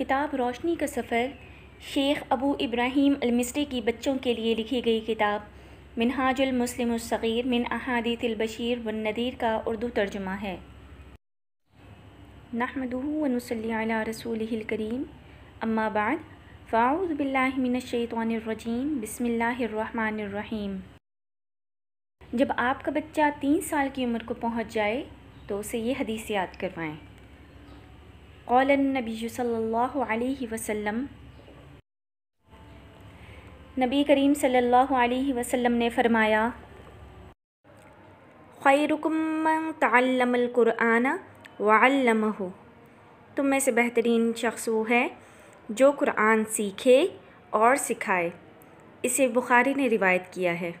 کتاب روشنی کا سفر شیخ ابو ابراہیم المصری کی بچوں کے لیے لکھی گئی کتاب منہاج المسلم الصغیر من احادیث البشیر والنذیر کا اردو ترجمہ ہے نصلی علی رسوله الکریم اما بعد فاعوذ باللہ من الشیطان الرجیم بسم اللہ الرحمن الرحیم جب آپ کا بچہ تین سال کی عمر کو پہنچ جائے تو اسے یہ حدیث یاد کروائیں النبی صلی اللہ علیہ وسلم نبی کریم صلی اللہ علیہ وسلم نے فرمایا خیرکم من تعلم القرآن وعلمہ تم میں سے بہترین شخص وہ ہے جو قرآن سیکھے اور سکھائے اسے بخاری نے روایت کیا ہے